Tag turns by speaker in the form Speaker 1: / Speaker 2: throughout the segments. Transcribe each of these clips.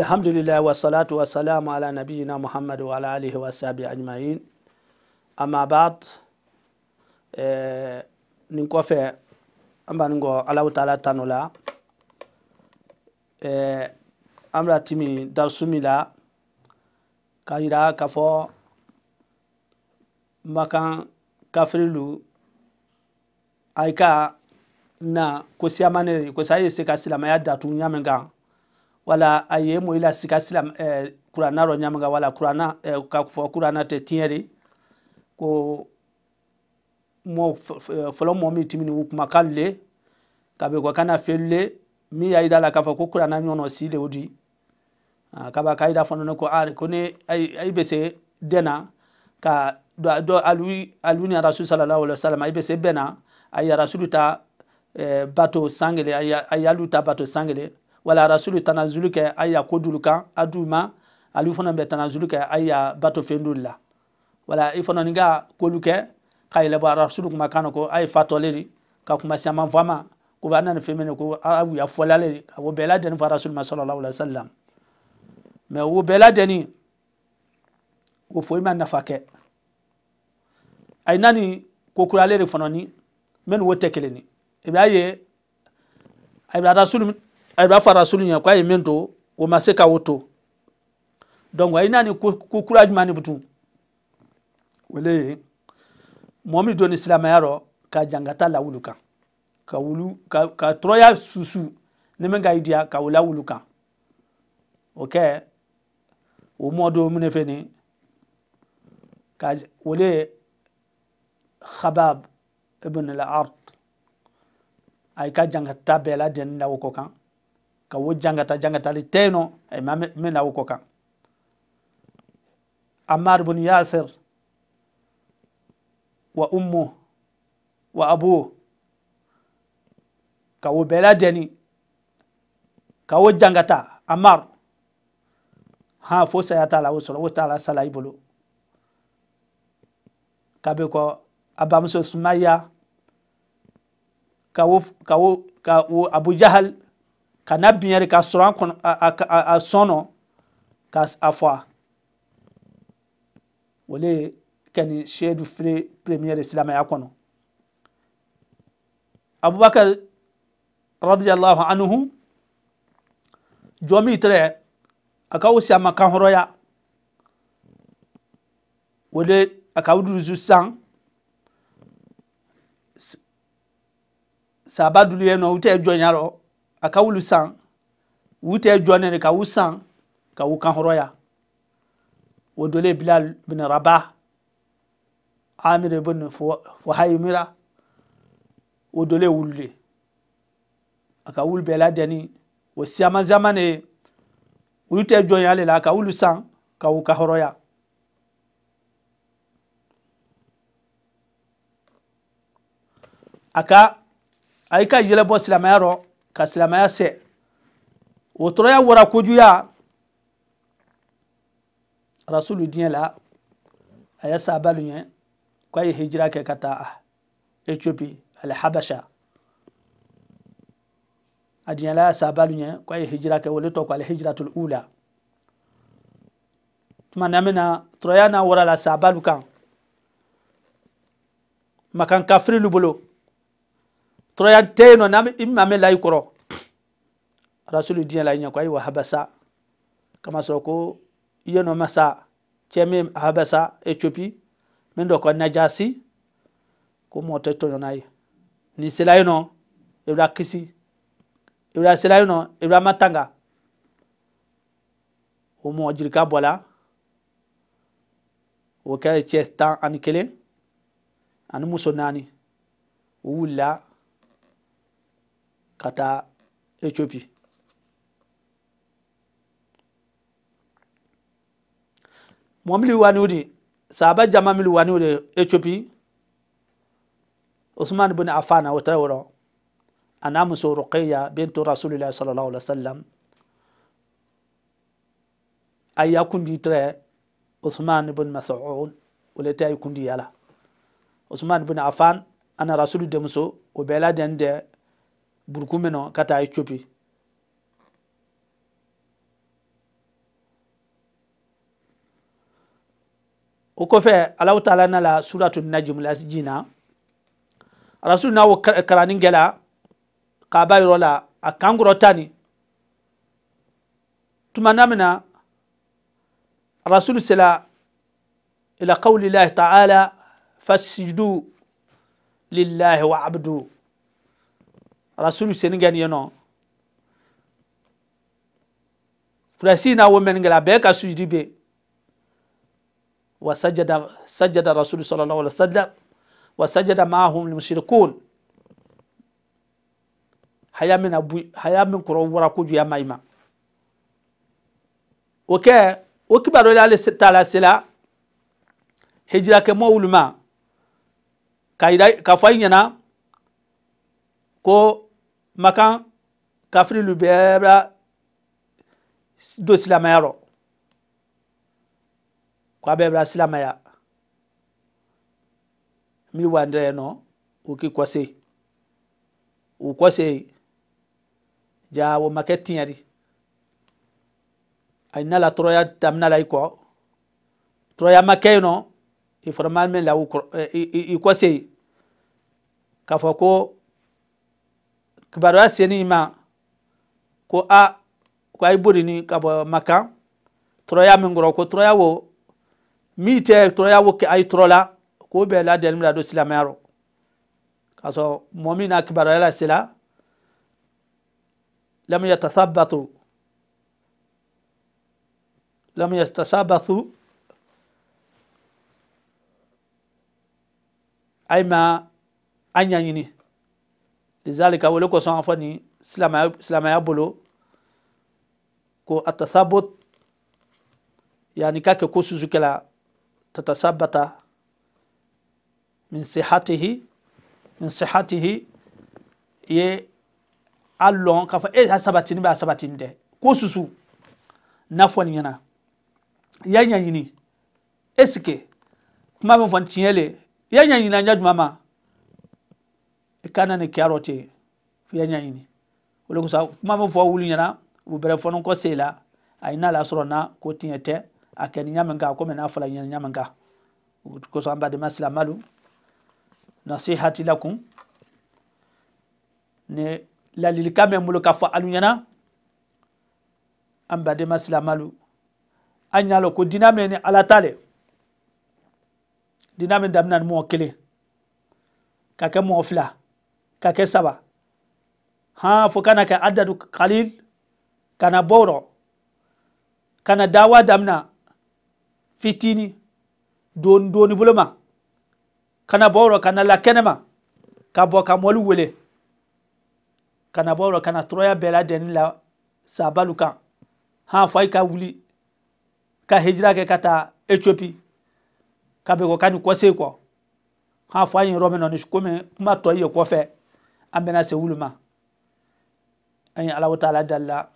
Speaker 1: alhamdulilahi wasalatu wasalamu ala nabiyina muhammadi wa alihi wasahbihi ajmain. amabad ba'd eh, nin kofe an Alahu taala tanu la eh, timi darisu la makan kafirilu aika na kosiamane siyamanɛ ko sa se ka datu wala ayemu ila sika silam eh, kurana ro nyamga wala kurana eh, ka fo kurana te tieri ko mo eh, folo mo mi timini wuk kalle kabe ko kana felle mi ya ida la kafa ko kurana nyono sile odi ah, kaba ka ida fono ko ar ko ne ay ay bese dena ka do, do alwi alwi ni rasul sallallahu alaihi wasallam ay bese bena ay rasulu ta eh, bato sangle ay, ay aluta bato sangle wala rasulu tanazulu kɛ a ya ko dulu kan a d'u ma ali fana bɛ tanazulu kɛ a ya bato fɛn la wala i fana ni ka kolu kɛ ka yɛlɛ bɔ rasulu kuma kan na ko a ye fa tɔle de ka kuma caman fɔ a ma ko a nana fɛn min na ko a y'a fɔli de ka bɔ bɛɛ ladeni fa rasulu ma sallallahu alaihi wa sallam mɛ o bɛɛ ladeni o foyi ma nafa kɛ a ye nani kokura de fana ni mɛ nin o tɛ kelen ye i b'a ye a ye rasul a b'a fɔ rasulu ɲɛ k'a ye min to o ma se ka o to donc ayi n'a ni ko kura jumɛn de bi tun o le ye mɔgɔ min don ni silamɛya rɔ ka jan ka taa lawulu kan ka wulu ka ka tɔrɔya susu ni min ka yi diya ka o lawulu kan o kɛ o mɔ don min fɛ nin ka o le habab ibn al-ard a yi ka jan ka taa bɛɛ lajɛlen o kɔ kan ka wo jangata jangatali teno e min lawo ko kan ammar bun yasir wa ummu wa abu ka wo bɛɛ lajɛni ka wo jangata ammar ha fo saya t'a la o sɔrɔ o t'a la sala i bolo ka bɛ kɔ a bamuso sumaya ka wo ka wo ka wo abu jahal ka na biɲɛri ka sɔrɔ a kɔnɔ a a a sɔnɔ ka a fɔ a o le ye seedu file première silamɛya kɔnɔ abubakar radiyallahu anhu jɔn mi tɛrɛ a ka o si a ma kan hɔrɔnya o de a ka o san. sàbá dulu yẹn nọ wútẹ́ ẹjọ́ yẹn rọ a ka wulu san wute jɔnnen de ka wu san ka wu kan hɔrɔya o dole bilal bin rabah amir bin fuhaimira o dole wulule a ka wulu bɛɛ ladɛnni o siyama zama ne ye wulu tɛ jɔn ye la a ka wulu san ka wu ka hɔrɔya a ka a y'i rɔ ka silamaya sɛ wotɔrɔya wara kojuya rasulu diɲɛ la a ye sahabalu ɲɛ ko a ye hijira kɛ ka taa ah, ethiopi ali habasha a diɲɛ la a ye sahabalu ɲɛ ko ye hijira kɛ wale tɔgɔ ko ali hijiratul ula tuma na mina tɔrɔya n'a wara la sahabalu kan makan kafirilu bolo tɔrɔya tɛ yen nɔ n'an i maa mɛ layi kɔrɔ rasulu diɲɛ la ɲɛ ko ayiwa habasa kamasɔrɔ ko yenɔ masa cɛ min habasa ethiopi min dɔ ko najasi ko mɔɔ tɛ tɔɲɔ n'a ye nin sela yen nɔ i kisi i bɛ sela yen nɔ i bɛ matanga o mɔɔ jirika bɔ la o kɛra cɛ tan ani kelen ani muso naani o wulila kata hop mɔmili wani o de saaba jama mili wani o de hop usman bin affan o tɛrɛ wɔrɔ a n'a muso ruqayya bintu rasulillahi sallallahu alaihi wasallam a ya kundi tɛrɛ usman bin mas'ud o le tɛ a yi kundi yala usman bin affan ana rasulu denmuso o bɛɛ la den dɛ burkumeno kata ethiopie o kɔfɛ alahu taala nala suratu najm lasijina rasul n'a wo kalanin kɛla k'a ba yɔrɔ la a kan kɔrɔ tani tuma na min rasul sela ila qawlillahi taala fasjudu lillahi wa abdu rasul sen gen yeno fulasina women ngela be ka sujudi be wasajada sajada rasul sallallahu alaihi wasallam wasajada maahum lmushrikun haya min abu haya kuro wara kuju ya maima oke o kibaro la le tala sila hijra ke mo uluma ka ida ko makan kafirilu bɛɛ la do silamaya rɔ k'a bɛɛ bila silamaya mili waa ndɛrɛ nɔ o k'i kɔse o kɔse jaa o ma kɛ tiɲɛ de a na la tɔrɔya damina la i kɔ tɔrɔya ma kɛ yen nɔ i fɔra maa min la i kɔse k'a fɔ ko ka barua seni ma ko a ko ay bori ni ka bo maka troya min goro ko troya wo mi te troya wo ke ay trola ko be la del mira do silamaro kaso momina ki barua la sila lam yatathabbatu lam yastasabathu ay ma anyanyini lizalika wale kosɔn an fɔ nin silamaya silamaya bolo ko atasabut yani ka kɛ ko susukɛla tatasabata min sihatihi min sihatihi ye a lɔn k'a fɔ e a sabatini bɛ a sabatini tɛ ko susu n'a fɔ nin ɲɛna i y'a ɲɛɲini est ce que kuma min fɔ tiɲɛ le i y'a ɲɛɲini a ɲɛ jumɛn ma kana ni kiyarɔte fiya ɲaɲini o le kosɔn kuma min fɔ wuli ɲɛna u bɛrɛ fɔ kɔ se la a na n'ala sɔrɔ na ko tiɲɛ tɛ a kɛ ni ɲamin kan komi n'a fɔla ɲɛna ɲamin kan o kosɔn an badenma silamalu nasihati lakum ni lalilikan bɛ n bolo ka fɔ alu ɲɛna an badenma silamalu an y'a lɔn ko dina min ni ala ta le dina min damina ni mɔgɔ kelen ka kɛ mɔgɔ fila kake saba ha fukana ka adadu kalil kana boro kana dawa damna fitini don doni buluma kana boro kana la kenema ka bo ka molu wele kana boro kana troya bela den la sabalu ha han ka wuli ka hijira ke kata etiopi ka be ko ka ni kɔse kɔ han fɔ ni kuma tɔ ye an bɛna se wulu ma an ye alaw taala dalila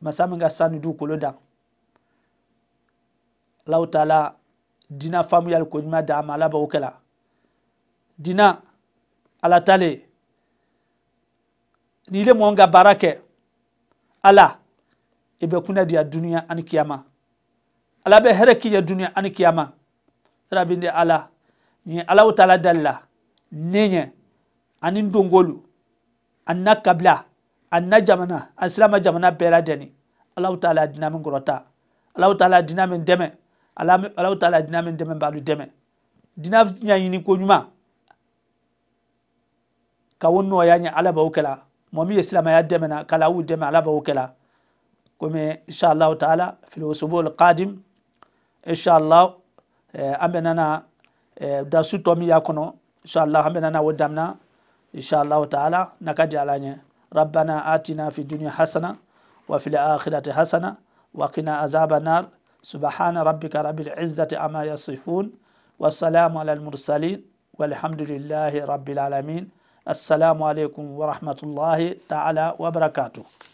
Speaker 1: masa min ka sanu dugukolo dan alaw taala dina faamuyali koɲuman da ma ala b'o kɛla dina ala ta le n'i le mɔn ka baara kɛ ala i bɛ kunna diya duniya ani kiyama ala bɛ hɛrɛ k'i ye duniya ani kiyama rabi ne ala nin ye alaw taala dalila ne ɲɛ ani dongolu ani na kabila ani jamana ani silama jamana bɛɛ la dɛni alahu taala dina min kɔrɔta alahu taala dina min dɛmɛ alahu taala dina min dɛmɛ b'alu dɛmɛ dina ɲaɲini ko ɲuman ka o nɔgɔya ɲɛ ala b'aw kɛla mɔɔ ye silamaya dɛmɛ na k'ala y'u dɛmɛ ala b'aw kɛla komi insha taala fil usubul qadim insha allah an bɛ nana dasu tɔ min y'a kɔnɔ insha allah an bɛ nana o damina إن شاء الله تعالى نكجعلني ربنا آتنا في الدنيا حسنة وفي الآخرة حسنة وقنا عذاب النار سبحان ربك رب العزة أما يصفون والسلام على المرسلين والحمد لله رب العالمين السلام عليكم ورحمة الله تعالى وبركاته